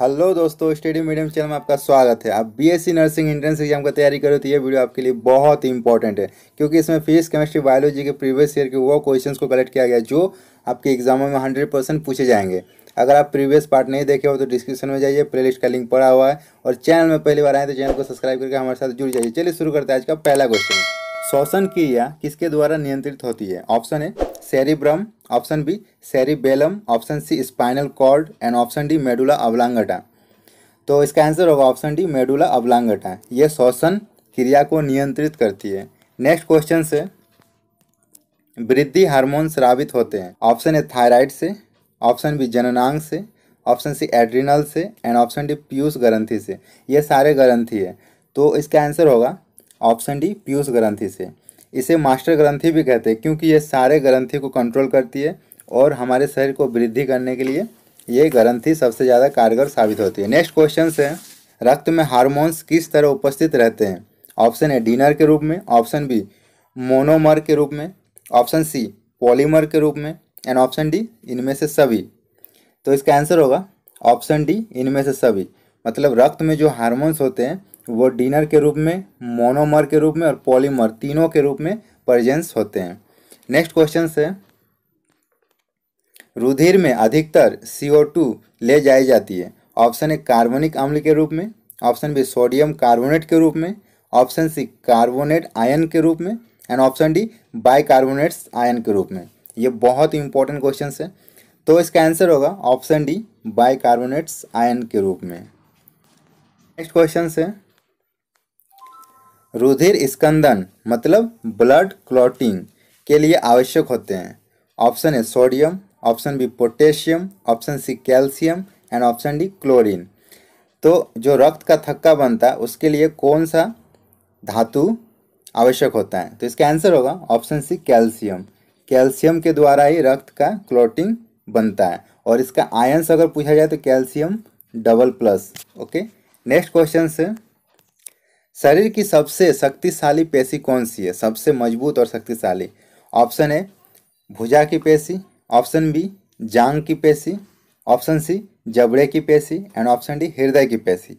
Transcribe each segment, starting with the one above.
hello दोस्तों study medium channel में आपका स्वागत है आप बीएससी नर्सिंग एंट्रेंस एग्जाम का तैयारी करो तो ये वीडियो आपके लिए बहुत ही इंपॉर्टेंट है क्योंकि इसमें फिजिक्स केमिस्ट्री बायोलॉजी के प्रीवियस ईयर के वो क्वेश्चंस को कलेक्ट किया गया जो आपके एग्जामों में हंड्रेड परसेंट पूछे जाएंगे अगर आप प्रीवियस पार्ट नहीं देखे हो तो डिस्क्रिप्शन में जाइए प्ले का लिंक पड़ा हुआ है और चैनल में पहली बार आए तो चैनल को सब्सक्राइब करके हमारे साथ जुड़ जाइए चलिए शुरू करते हैं आज का पहला क्वेश्चन श्वसन क्रिया किसके द्वारा नियंत्रित होती है ऑप्शन है cerebrum option B cerebellum option C spinal cord and option D medulla oblongata तो इसका आंसर होगा ऑप्शन डी मेडुला अवलांगटा ये श्वसन क्रिया को नियंत्रित करती है नेक्स्ट क्वेश्चन से वृद्धि हार्मोन श्रावित होते हैं ऑप्शन ए थायराइड से ऑप्शन बी जननांग से ऑप्शन सी एड्रिनल से एंड ऑप्शन डी पीयूष ग्रंथी से ये सारे ग्रंथी है तो इसका आंसर होगा ऑप्शन डी पीयूष ग्रंथी से इसे मास्टर ग्रंथि भी कहते हैं क्योंकि ये सारे ग्रंथि को कंट्रोल करती है और हमारे शरीर को वृद्धि करने के लिए ये ग्रंथि सबसे ज़्यादा कारगर साबित होती है नेक्स्ट क्वेश्चन है रक्त में हारमोन्स किस तरह उपस्थित रहते हैं ऑप्शन ए डिनर के रूप में ऑप्शन बी मोनोमर के रूप में ऑप्शन सी पॉलीमर के रूप में एंड ऑप्शन डी इनमें से सभी तो इसका आंसर होगा ऑप्शन डी इनमें से सभी मतलब रक्त में जो हार्मोन्स होते हैं वो डिनर के रूप में मोनोमर के रूप में और पॉलीमर तीनों के रूप में प्रजेंस होते हैं नेक्स्ट क्वेश्चन है रुधिर में अधिकतर CO2 ले जाई जाती है ऑप्शन ए कार्बनिक अम्ल के रूप में ऑप्शन बी सोडियम कार्बोनेट के रूप में ऑप्शन सी कार्बोनेट आयन के रूप में and option D bicarbonates ion के रूप में ये बहुत इंपॉर्टेंट क्वेश्चन है तो इसका आंसर होगा ऑप्शन डी बाइकार्बोनेट्स आयन के रूप में नेक्स्ट क्वेश्चन है रुधिर स्कंदन मतलब ब्लड क्लॉटिंग के लिए आवश्यक होते हैं option A sodium option B potassium option C calcium and option D chlorine तो जो रक्त का थक्का बनता है उसके लिए कौन सा धातु आवश्यक होता है तो इसका आंसर होगा ऑप्शन सी कैल्शियम कैल्शियम के द्वारा ही रक्त का क्लोटिंग बनता है और इसका आयंस अगर पूछा जाए तो calcium double plus okay next question से शरीर की सबसे शक्तिशाली पेशी कौन सी है सबसे मजबूत और शक्तिशाली ऑप्शन ए भुजा की पेशी ऑप्शन बी जांग की पेशी ऑप्शन सी जबड़े की पेशी एंड ऑप्शन डी हृदय की पेशी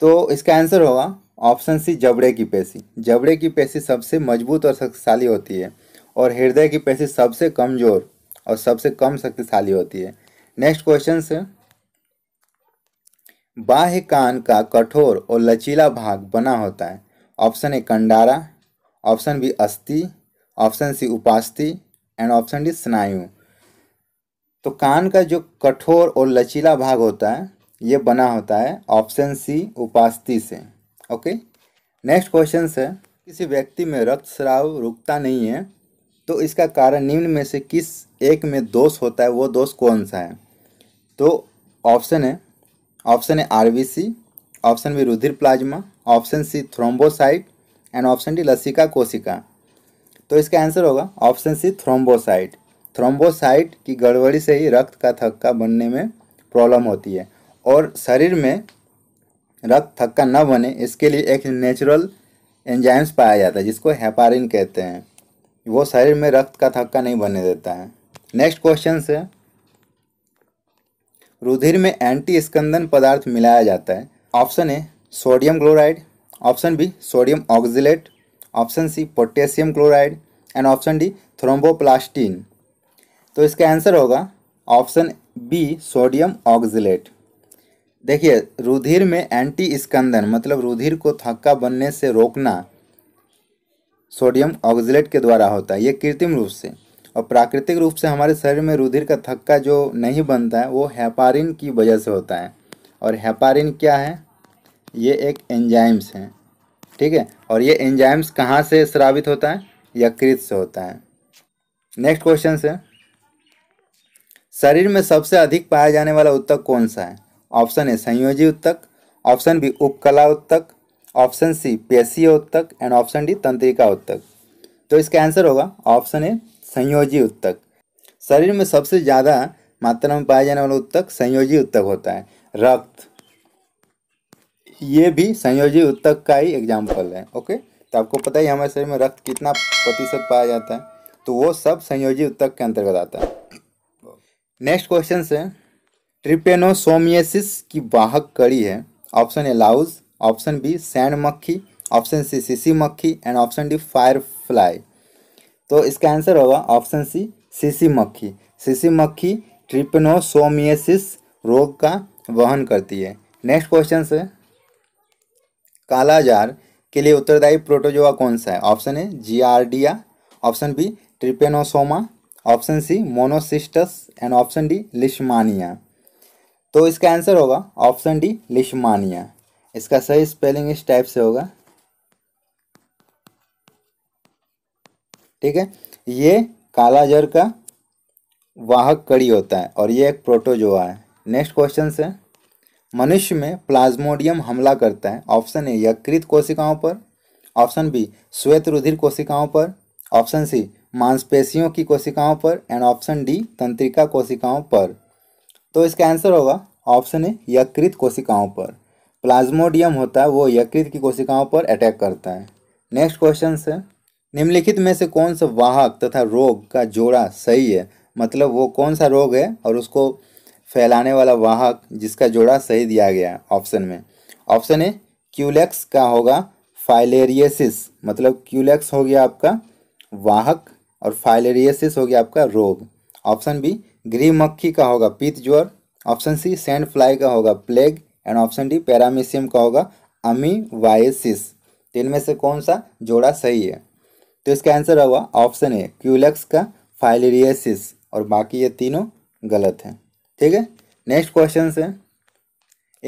तो इसका आंसर होगा ऑप्शन सी जबड़े की पेशी जबड़े की पेशी सबसे मजबूत और शक्तिशाली होती है और हृदय की पेशी सबसे कमज़ोर और सबसे कम शक्तिशाली होती है नेक्स्ट क्वेश्चन से बाह्य कान का कठोर और लचीला भाग बना होता है ऑप्शन ए कंडारा ऑप्शन बी अस्थि ऑप्शन सी उपास्थि एंड ऑप्शन डी स्नायु तो कान का जो कठोर और लचीला भाग होता है ये बना होता है ऑप्शन सी उपास्थि से ओके नेक्स्ट क्वेश्चन है किसी व्यक्ति में रक्त स्राव रुकता नहीं है तो इसका कारण निम्न में से किस एक में दोष होता है वो दोष कौन सा है तो ऑप्शन है option A RBC option B रुधिर plasma option C thrombocyte and option D लसिका कोशिका तो इसका आंसर होगा ऑप्शन सी थ्रोम्बोसाइट थ्रोम्बोसाइट की गड़बड़ी से ही रक्त का थक्का बनने में प्रॉब्लम होती है और शरीर में रक्त थक्का न बने इसके लिए एक नेचुरल एंजाइम्स पाया जाता है जिसको हेपारिन कहते हैं वो शरीर में रक्त का थक्का नहीं बनने देता है नेक्स्ट क्वेश्चन है रुधिर में एंटी स्कंदन पदार्थ मिलाया जाता है option A sodium chloride option B sodium oxalate option C potassium chloride and option D thromboplastin तो इसका आंसर होगा ऑप्शन बी सोडियम ऑक्जिलेट देखिए रुधिर में एंटी स्कंदन मतलब रुधिर को थक्का बनने से रोकना सोडियम ऑक्जिलेट के द्वारा होता है ये कृत्रिम रूप से और प्राकृतिक रूप से हमारे शरीर में रुधिर का थक्का जो नहीं बनता है वो हैपारिन की वजह से होता है और हैपारिन क्या है ये एक एंजाइम्स हैं ठीक है और ये एंजाइम्स कहाँ से स्रावित होता है यकृत से होता है नेक्स्ट क्वेश्चन से शरीर में सबसे अधिक पाया जाने वाला उत्तक कौन सा है ऑप्शन ए संयोजी उत्तक ऑप्शन बी उपकला उत्तक ऑप्शन सी पेशीय उत्तक एंड ऑप्शन डी तंत्रिका उत्तक तो इसका आंसर होगा ऑप्शन ए संयोजी उत्तक शरीर में सबसे ज़्यादा मात्रा में पाया जाने वाला उत्तक संयोजी उत्तक होता है रक्त ये भी संयोजी उत्तक का ही एग्जाम्पल है ओके तो आपको पता ही हमारे शरीर में रक्त कितना प्रतिशत पाया जाता है तो वो सब संयोजी उत्तक के अंतर्गत आता है नेक्स्ट क्वेश्चन से ट्रिपेनोसोमियसिस की वाहक कड़ी है option A louse option B sand मक्खी ऑप्शन सी सीसी मक्खी and option D firefly तो इसका आंसर होगा ऑप्शन सी सीसी मक्खी सीसी मक्खी ट्रिपनोसोमियसिस रोग का वहन करती है नेक्स्ट क्वेश्चन से कालाजार के लिए उत्तरदायी प्रोटोजोआ कौन सा है option A giardia option B trypanosoma option C monocystis and option D leishmania तो इसका आंसर होगा ऑप्शन डी लिशमानिया इसका सही स्पेलिंग इस टाइप से होगा ठीक है ये काला जर का वाहक कड़ी होता है और ये एक प्रोटोजोआ है नेक्स्ट क्वेश्चन से मनुष्य में प्लाज्मोडियम हमला करता है ऑप्शन ए यकृत कोशिकाओं पर ऑप्शन बी श्वेत रुधिर कोशिकाओं पर ऑप्शन सी मांसपेशियों की कोशिकाओं पर एंड ऑप्शन डी तंत्रिका कोशिकाओं पर तो इसका आंसर होगा ऑप्शन ए यकृत कोशिकाओं पर प्लाज्मोडियम होता है वो यकृत की कोशिकाओं पर अटैक करता है नेक्स्ट क्वेश्चन है निम्नलिखित में से कौन सा वाहक तथा रोग का जोड़ा सही है मतलब वो कौन सा रोग है और उसको फैलाने वाला वाहक जिसका जोड़ा सही दिया गया है ऑप्शन में ऑप्शन ए क्यूलेक्स का होगा फाइलेरियसिस मतलब क्यूलेक्स हो गया आपका वाहक और फाइलेरियसिस हो गया आपका रोग ऑप्शन बी गृह मक्खी का होगा पीत ज्वर ऑप्शन सी सैंड फ्लाई का होगा plague and option D paramecium का होगा अमीवाइसिस तो इनमें से कौन सा जोड़ा सही है तो इसका आंसर होगा ऑप्शन ए क्यूलक्स का फाइलेरियसिस और बाकी ये तीनों गलत हैं ठीक है नेक्स्ट क्वेश्चन है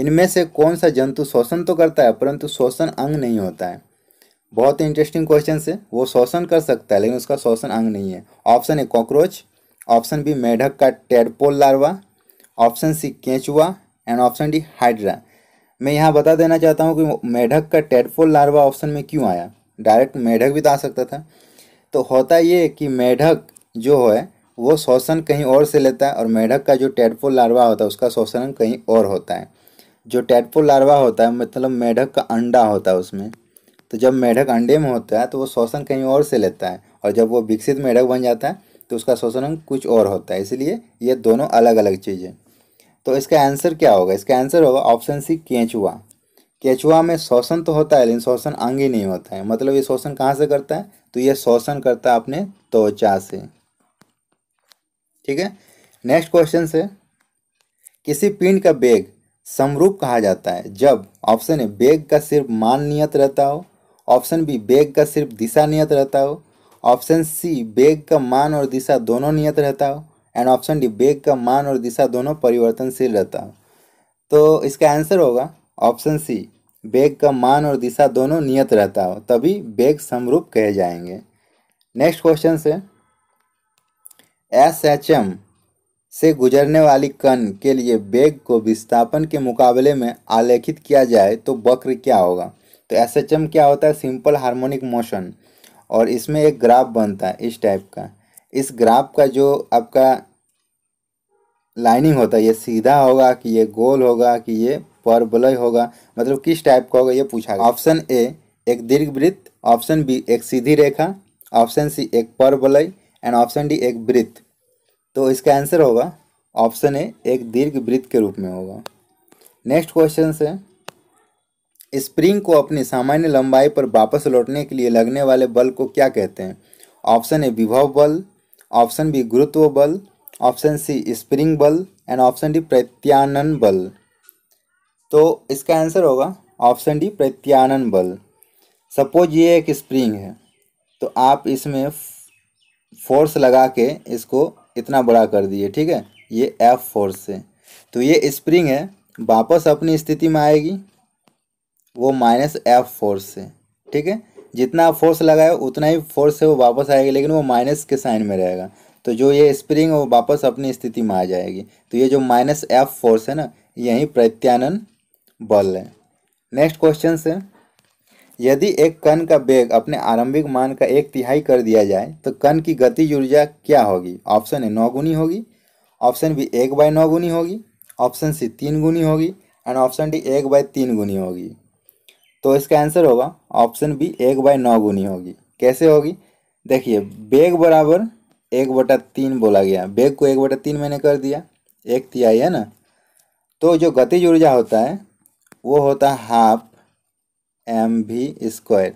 इनमें से कौन सा जंतु शोषण तो करता है परंतु शोषण अंग नहीं होता है बहुत ही इंटरेस्टिंग क्वेश्चन है वो शोषण कर सकता है लेकिन उसका शोषण अंग नहीं है option A cockroach option B मेढक का टेडपोल लार्वा ऑप्शन सी केंचुआ एंड ऑप्शन डी हाइड्रा मैं यहाँ बता देना चाहता हूँ कि मेढक का टेडपोल लार्वा ऑप्शन में क्यों आया डायरेक्ट मेढक भी तो आ सकता था तो होता ये कि मेढक जो है वो शोषण कहीं और से लेता है और मेढक का जो टेडपोल लार्वा होता है उसका शोषण कहीं और होता है जो टेडपोल लार्वा होता है मतलब मेढक का अंडा होता है उसमें तो जब मेढक अंडे में होता है तो वो शोषण कहीं और से लेता है और जब वो विकसित मेढक बन जाता है तो उसका शोषण कुछ और होता है इसलिए ये दोनों अलग अलग चीज़ें तो इसका आंसर क्या होगा इसका आंसर होगा ऑप्शन सी केंचुआ केचुआ में शोषण तो होता है लेकिन शोषण ही नहीं होता है मतलब ये शोषण कहाँ से करता है तो ये शोषण करता है अपने त्वचा से ठीक है नेक्स्ट क्वेश्चन से किसी पिंड का बेग समरूप कहा जाता है जब ऑप्शन ए बेग का सिर्फ मान नियत रहता हो ऑप्शन बी बेग का सिर्फ दिशा नियत रहता हो ऑप्शन सी बेग का मान और दिशा दोनों नियत रहता हो एंड ऑप्शन डी बेग का मान और दिशा दोनों परिवर्तनशील रहता हो तो इसका आंसर होगा ऑप्शन सी बैग का मान और दिशा दोनों नियत रहता हो तभी बैग समरूप कहे जाएंगे नेक्स्ट क्वेश्चन से एस एच एम से गुजरने वाली कण के लिए बैग को विस्थापन के मुकाबले में आलेखित किया जाए तो वक्र क्या होगा तो एस एच एम क्या होता है सिंपल हार्मोनिक मोशन और इसमें एक ग्राफ बनता है इस टाइप का इस ग्राफ का जो आपका लाइनिंग होता है ये सीधा होगा कि ये गोल होगा कि ये पर बलय होगा मतलब किस टाइप का होगा ये पूछा गया ऑप्शन ए एक दीर्घ वृत्त ऑप्शन बी एक सीधी रेखा ऑप्शन सी एक पर बलय एंड ऑप्शन डी एक वृत्त तो इसका आंसर होगा ऑप्शन ए एक दीर्घ वृत्त के रूप में होगा नेक्स्ट क्वेश्चन से स्प्रिंग को अपनी सामान्य लंबाई पर वापस लौटने के लिए लगने वाले बल को क्या कहते हैं ऑप्शन ए विभव बल ऑप्शन बी गुरुत्व बल ऑप्शन सी स्प्रिंग बल एंड ऑप्शन डी प्रत्यानन बल तो इसका आंसर होगा ऑप्शन डी प्रत्यानन बल सपोज ये एक स्प्रिंग है तो आप इसमें फोर्स लगा के इसको इतना बड़ा कर दिए ठीक है ये एफ फोर्स है तो ये स्प्रिंग है वापस अपनी स्थिति में आएगी वो माइनस एफ फोर्स से ठीक है जितना आप फोर्स लगाए उतना ही फोर्स है वो वापस आएगी लेकिन वो माइनस के साइन में रहेगा तो जो ये स्प्रिंग है वो वापस अपनी स्थिति में आ जाएगी तो ये जो माइनस एफ फोर्स है ना यही प्रत्यानन बल है नेक्स्ट क्वेश्चन से यदि एक कण का वेग अपने आरंभिक मान का एक तिहाई कर दिया जाए तो कण की गति ऊर्जा क्या होगी ऑप्शन ए नौ गुनी होगी ऑप्शन बी एक बाय नौ गुनी होगी ऑप्शन सी तीन गुनी होगी एंड ऑप्शन डी एक बाय तीन गुनी होगी तो इसका आंसर होगा ऑप्शन बी एक बाय नौ गुनी होगी कैसे होगी देखिए बेग बराबर एक बटा तीन बोला गया बेग को एक बटा तीन मैंने कर दिया एक तिहाई है ना तो जो गतिज ऊर्जा होता है वो होता है हाफ एम भी स्क्वायर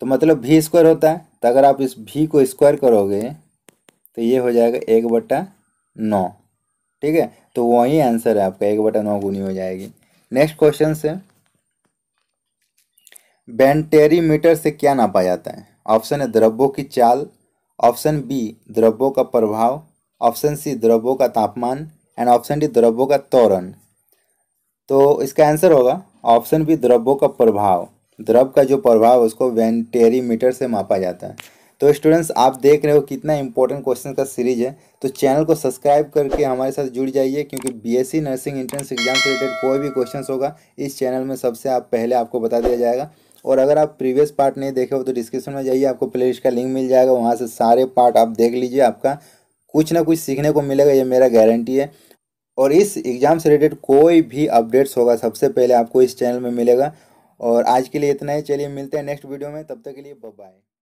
तो मतलब भी स्क्वायर होता है तो अगर आप इस भी को स्क्वायर करोगे तो ये हो जाएगा एक बट्टा नौ ठीक है तो वही आंसर है आपका एक बटा नौ गुनी हो जाएगी नेक्स्ट क्वेश्चन से बेंटेरीमीटर से क्या नापा जाता है ऑप्शन है द्रव्यों की चाल ऑप्शन बी द्रव्यों का प्रभाव ऑप्शन सी द्रव्यों का तापमान एंड ऑप्शन डी द्रव्यों का तोरण तो इसका आंसर होगा ऑप्शन बी द्रव्यों का प्रभाव द्रव का जो प्रभाव उसको वेंटेरीमीटर से मापा जाता है तो स्टूडेंट्स आप देख रहे हो कितना इंपॉर्टेंट क्वेश्चन का सीरीज है तो चैनल को सब्सक्राइब करके हमारे साथ जुड़ जाइए क्योंकि बीएससी नर्सिंग एंट्रेंस एग्जाम से रिलेटेड कोई भी क्वेश्चन होगा इस चैनल में सबसे आप पहले आपको बता दिया जाएगा और अगर आप प्रीवियस पार्ट नहीं देखे हो तो डिस्क्रिप्शन में जाइए आपको प्ले लिस्ट का लिंक मिल जाएगा वहाँ से सारे पार्ट आप देख लीजिए आपका कुछ ना कुछ सीखने को मिलेगा ये मेरा गारंटी है और इस एग्ज़ाम से रिलेटेड कोई भी अपडेट्स होगा सबसे पहले आपको इस चैनल में मिलेगा और आज के लिए इतना ही चलिए मिलते हैं नेक्स्ट वीडियो में तब तक के लिए बाय